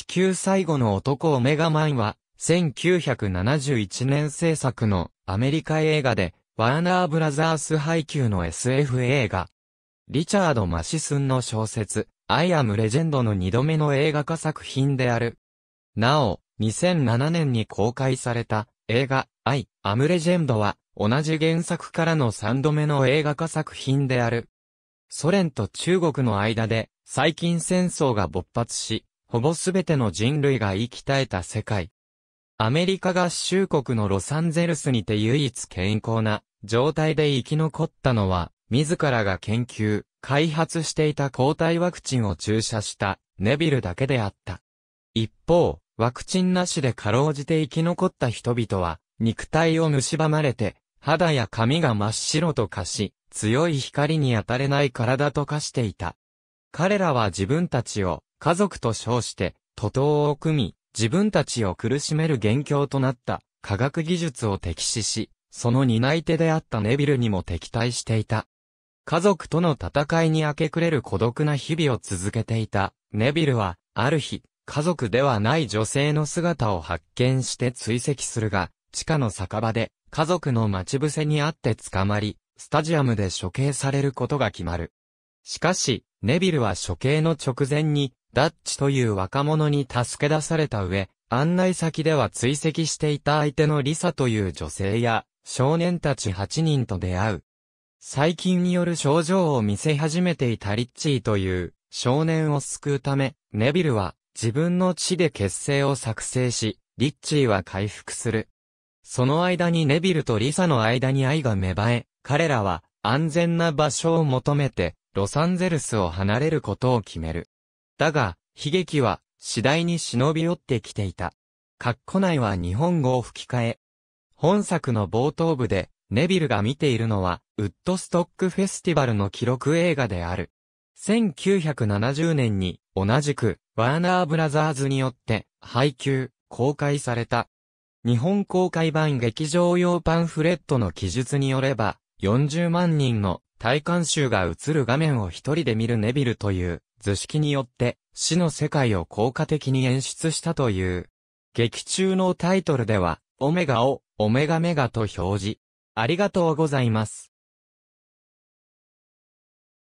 地球最後の男オメガマンは、1971年制作のアメリカ映画で、ワーナーブラザース配給の SF 映画。リチャード・マシスンの小説、アイアム・レジェンドの2度目の映画化作品である。なお、2007年に公開された映画、アイ・アム・レジェンドは、同じ原作からの3度目の映画化作品である。ソ連と中国の間で、最近戦争が勃発し、ほぼすべての人類が生き絶えた世界。アメリカ合衆国のロサンゼルスにて唯一健康な状態で生き残ったのは、自らが研究、開発していた抗体ワクチンを注射したネビルだけであった。一方、ワクチンなしでかろうじて生き残った人々は、肉体を蝕まれて、肌や髪が真っ白と化し、強い光に当たれない体と化していた。彼らは自分たちを家族と称して、徒党を組み、自分たちを苦しめる元凶となった科学技術を敵視し、その担い手であったネビルにも敵対していた。家族との戦いに明け暮れる孤独な日々を続けていたネビルは、ある日、家族ではない女性の姿を発見して追跡するが、地下の酒場で家族の待ち伏せにあって捕まり、スタジアムで処刑されることが決まる。しかし、ネビルは処刑の直前にダッチという若者に助け出された上、案内先では追跡していた相手のリサという女性や、少年たち8人と出会う。最近による症状を見せ始めていたリッチーという少年を救うため、ネビルは自分の血で血清を作成し、リッチーは回復する。その間にネビルとリサの間に愛が芽生え、彼らは安全な場所を求めてロサンゼルスを離れることを決める。だが、悲劇は次第に忍び寄ってきていた。括弧内は日本語を吹き替え。本作の冒頭部で、ネビルが見ているのは、ウッドストックフェスティバルの記録映画である。1970年に、同じく、ワーナーブラザーズによって、配給、公開された。日本公開版劇場用パンフレットの記述によれば、40万人の体感集が映る画面を一人で見るネビルという図式によって死の世界を効果的に演出したという。劇中のタイトルでは、オメガをオメガメガと表示。ありがとうございます。